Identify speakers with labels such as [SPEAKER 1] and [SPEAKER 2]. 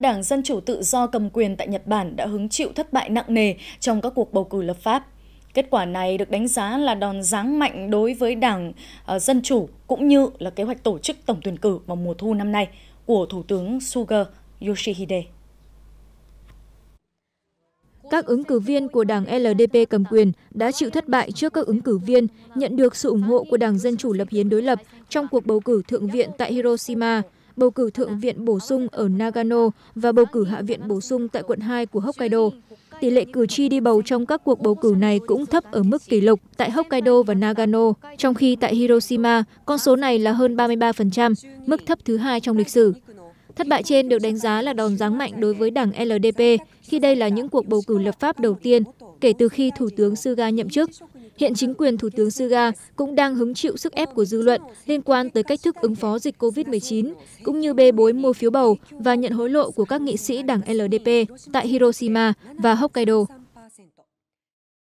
[SPEAKER 1] Đảng Dân Chủ Tự Do cầm quyền tại Nhật Bản đã hứng chịu thất bại nặng nề trong các cuộc bầu cử lập pháp. Kết quả này được đánh giá là đòn giáng mạnh đối với Đảng ờ, Dân Chủ cũng như là kế hoạch tổ chức tổng tuyển cử vào mùa thu năm nay của Thủ tướng Suga
[SPEAKER 2] Yoshihide. Các ứng cử viên của đảng LDP cầm quyền đã chịu thất bại trước các ứng cử viên nhận được sự ủng hộ của đảng Dân Chủ lập hiến đối lập trong cuộc bầu cử Thượng viện tại Hiroshima – bầu cử thượng viện bổ sung ở Nagano và bầu cử hạ viện bổ sung tại quận 2 của Hokkaido. Tỷ lệ cử tri đi bầu trong các cuộc bầu cử này cũng thấp ở mức kỷ lục tại Hokkaido và Nagano, trong khi tại Hiroshima, con số này là hơn 33%, mức thấp thứ hai trong lịch sử. Thất bại trên được đánh giá là đòn giáng mạnh đối với đảng LDP, khi đây là những cuộc bầu cử lập pháp đầu tiên kể từ khi Thủ tướng Suga nhậm chức hiện chính quyền Thủ tướng Suga cũng đang hứng chịu sức ép của dư luận liên quan tới cách thức ứng phó dịch COVID-19, cũng như bê bối mua phiếu bầu và nhận hối lộ của các nghị sĩ đảng LDP tại Hiroshima và Hokkaido.